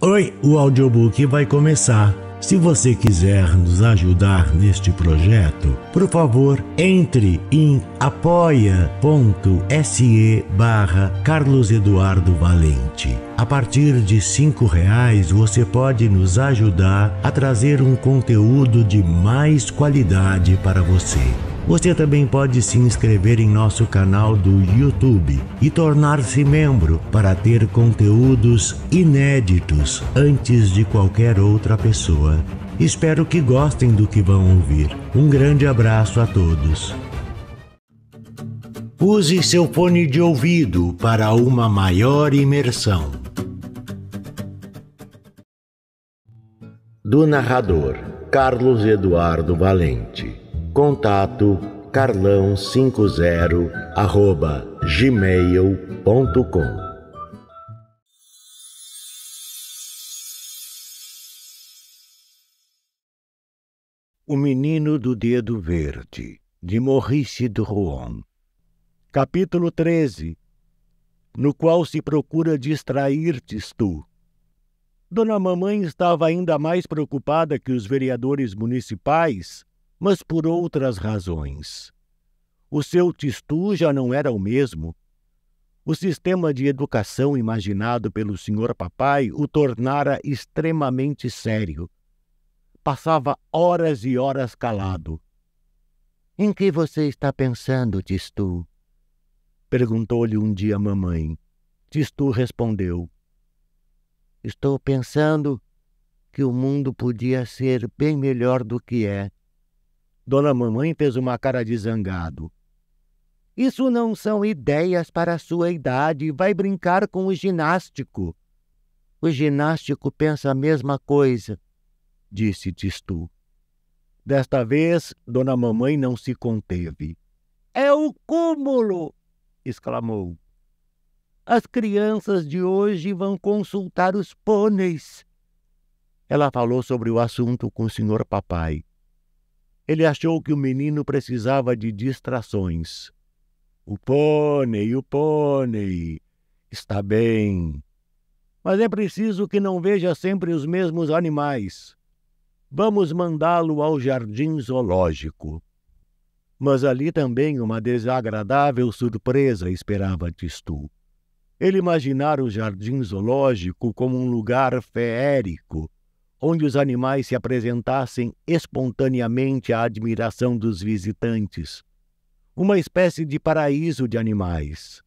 Oi, o audiobook vai começar. Se você quiser nos ajudar neste projeto, por favor, entre em apoia.se barra Carlos Eduardo Valente. A partir de cinco reais você pode nos ajudar a trazer um conteúdo de mais qualidade para você. Você também pode se inscrever em nosso canal do YouTube e tornar-se membro para ter conteúdos inéditos antes de qualquer outra pessoa. Espero que gostem do que vão ouvir. Um grande abraço a todos. Use seu fone de ouvido para uma maior imersão. Do narrador Carlos Eduardo Valente. Contato carlão50 arroba gmail.com O Menino do Dedo Verde, de Maurice Drouon. Capítulo 13 No qual se procura distrair-te tu. Dona Mamãe estava ainda mais preocupada que os vereadores municipais mas por outras razões. O seu tistu já não era o mesmo. O sistema de educação imaginado pelo senhor papai o tornara extremamente sério. Passava horas e horas calado. Em que você está pensando, Tistu? Perguntou-lhe um dia mamãe. Tistu respondeu: Estou pensando que o mundo podia ser bem melhor do que é. Dona Mamãe fez uma cara de zangado. Isso não são ideias para a sua idade. Vai brincar com o ginástico. O ginástico pensa a mesma coisa, disse Tistu. Desta vez, Dona Mamãe não se conteve. É o cúmulo! exclamou. As crianças de hoje vão consultar os pôneis. Ela falou sobre o assunto com o senhor papai. Ele achou que o menino precisava de distrações. O pônei, o pônei. Está bem. Mas é preciso que não veja sempre os mesmos animais. Vamos mandá-lo ao jardim zoológico. Mas ali também uma desagradável surpresa esperava Tistu. Ele imaginara o jardim zoológico como um lugar feérico, onde os animais se apresentassem espontaneamente à admiração dos visitantes. Uma espécie de paraíso de animais.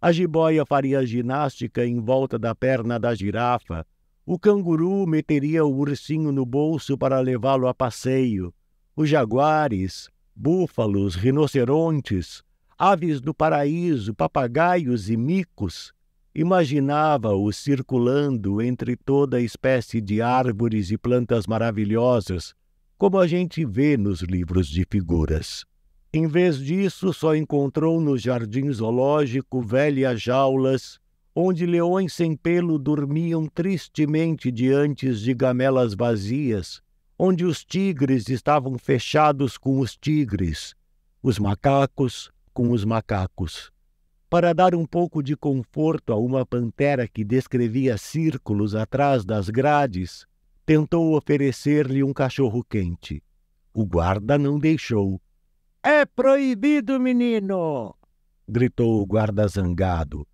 A jiboia faria ginástica em volta da perna da girafa, o canguru meteria o ursinho no bolso para levá-lo a passeio, os jaguares, búfalos, rinocerontes, aves do paraíso, papagaios e micos Imaginava-o circulando entre toda espécie de árvores e plantas maravilhosas, como a gente vê nos livros de figuras. Em vez disso, só encontrou no jardim zoológico velhas jaulas, onde leões sem pelo dormiam tristemente diante de gamelas vazias, onde os tigres estavam fechados com os tigres, os macacos com os macacos para dar um pouco de conforto a uma pantera que descrevia círculos atrás das grades, tentou oferecer-lhe um cachorro quente. O guarda não deixou. É proibido, menino! gritou o guarda zangado.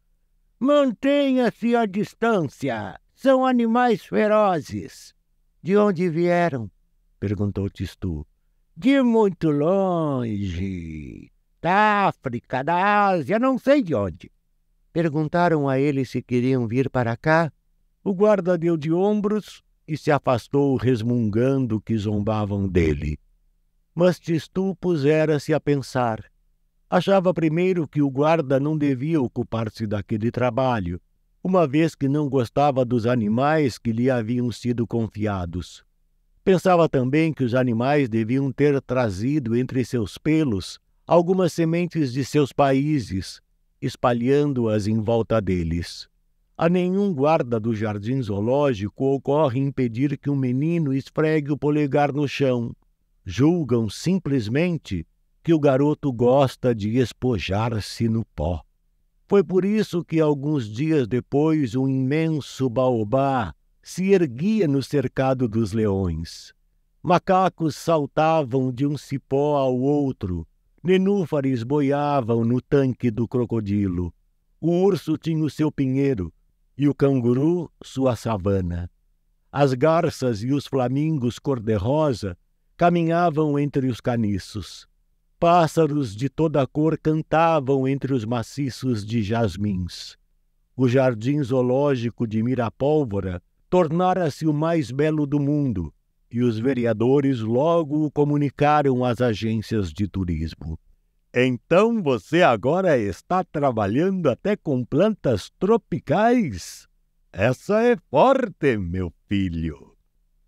Mantenha-se à distância! São animais ferozes! De onde vieram? perguntou Tistu. De muito longe da África, da Ásia, não sei de onde. Perguntaram a ele se queriam vir para cá. O guarda deu de ombros e se afastou, resmungando que zombavam dele. Mas Tistu pusera-se a pensar. Achava primeiro que o guarda não devia ocupar-se daquele trabalho, uma vez que não gostava dos animais que lhe haviam sido confiados. Pensava também que os animais deviam ter trazido entre seus pelos algumas sementes de seus países, espalhando-as em volta deles. A nenhum guarda do jardim zoológico ocorre impedir que um menino esfregue o polegar no chão. Julgam simplesmente que o garoto gosta de espojar-se no pó. Foi por isso que alguns dias depois um imenso baobá se erguia no cercado dos leões. Macacos saltavam de um cipó ao outro, Nenúfares boiavam no tanque do crocodilo. O urso tinha o seu pinheiro e o canguru sua savana. As garças e os flamingos cor-de-rosa caminhavam entre os caniços. Pássaros de toda cor cantavam entre os maciços de jasmins. O jardim zoológico de Mirapólvora tornara-se o mais belo do mundo e os vereadores logo o comunicaram às agências de turismo. Então você agora está trabalhando até com plantas tropicais? Essa é forte, meu filho!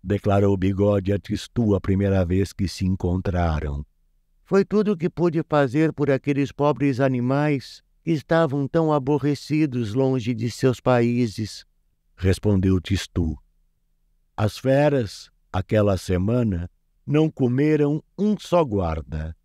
declarou Bigode a Tistu a primeira vez que se encontraram. Foi tudo o que pude fazer por aqueles pobres animais que estavam tão aborrecidos longe de seus países, respondeu Tistu. As feras, Aquela semana não comeram um só guarda,